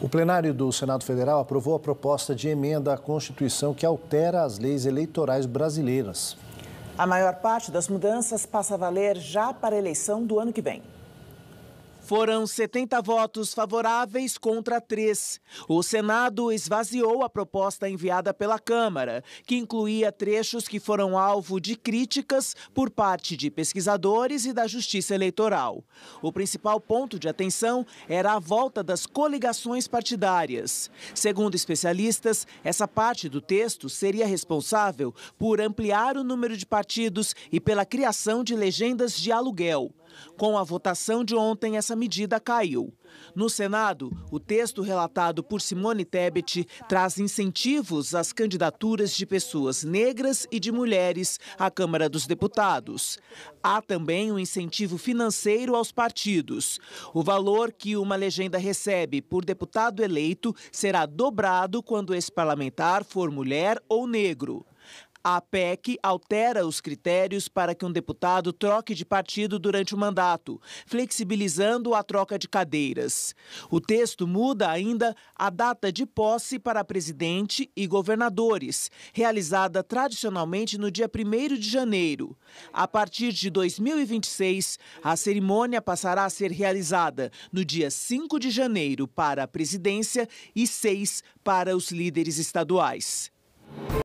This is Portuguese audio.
O plenário do Senado Federal aprovou a proposta de emenda à Constituição que altera as leis eleitorais brasileiras. A maior parte das mudanças passa a valer já para a eleição do ano que vem. Foram 70 votos favoráveis contra 3. O Senado esvaziou a proposta enviada pela Câmara, que incluía trechos que foram alvo de críticas por parte de pesquisadores e da Justiça Eleitoral. O principal ponto de atenção era a volta das coligações partidárias. Segundo especialistas, essa parte do texto seria responsável por ampliar o número de partidos e pela criação de legendas de aluguel. Com a votação de ontem, essa medida caiu. No Senado, o texto relatado por Simone Tebet traz incentivos às candidaturas de pessoas negras e de mulheres à Câmara dos Deputados. Há também um incentivo financeiro aos partidos. O valor que uma legenda recebe por deputado eleito será dobrado quando esse parlamentar for mulher ou negro. A PEC altera os critérios para que um deputado troque de partido durante o mandato, flexibilizando a troca de cadeiras. O texto muda ainda a data de posse para presidente e governadores, realizada tradicionalmente no dia 1 de janeiro. A partir de 2026, a cerimônia passará a ser realizada no dia 5 de janeiro para a presidência e 6 para os líderes estaduais.